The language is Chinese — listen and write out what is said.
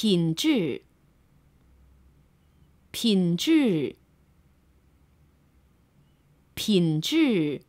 品质，品质，品质。